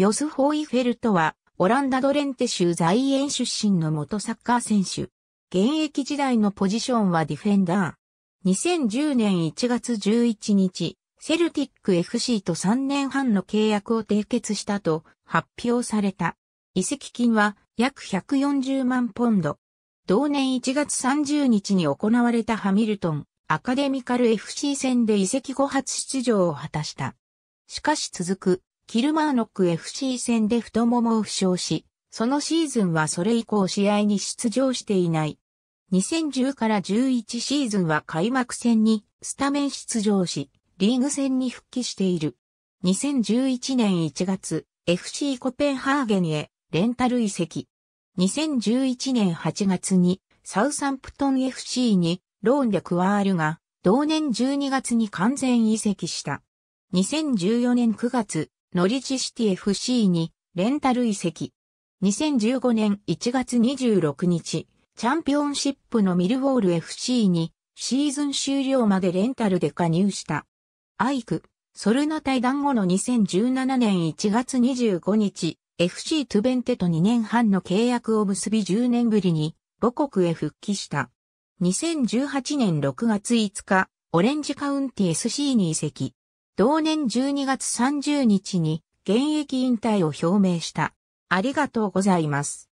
ヨス・ホイフェルトは、オランダ・ドレンテ州在園出身の元サッカー選手。現役時代のポジションはディフェンダー。2010年1月11日、セルティック FC と3年半の契約を締結したと発表された。移籍金は約140万ポンド。同年1月30日に行われたハミルトンアカデミカル FC 戦で移籍後初出場を果たした。しかし続くキルマーノック FC 戦で太ももを負傷し、そのシーズンはそれ以降試合に出場していない。2010から11シーズンは開幕戦にスタメン出場し、リーグ戦に復帰している。2011年1月、FC コペンハーゲンへレンタル移籍。2011年8月にサウサンプトン FC にローンで加わるが、同年12月に完全移籍した。2014年9月、ノリチシティ FC にレンタル移籍。2015年1月26日、チャンピオンシップのミルウォール FC にシーズン終了までレンタルで加入した。アイク、ソルノ。対談後の2017年1月25日、FC トゥベンテと2年半の契約を結び10年ぶりに母国へ復帰した。2018年6月5日、オレンジカウンティ SC に移籍。同年12月30日に現役引退を表明した。ありがとうございます。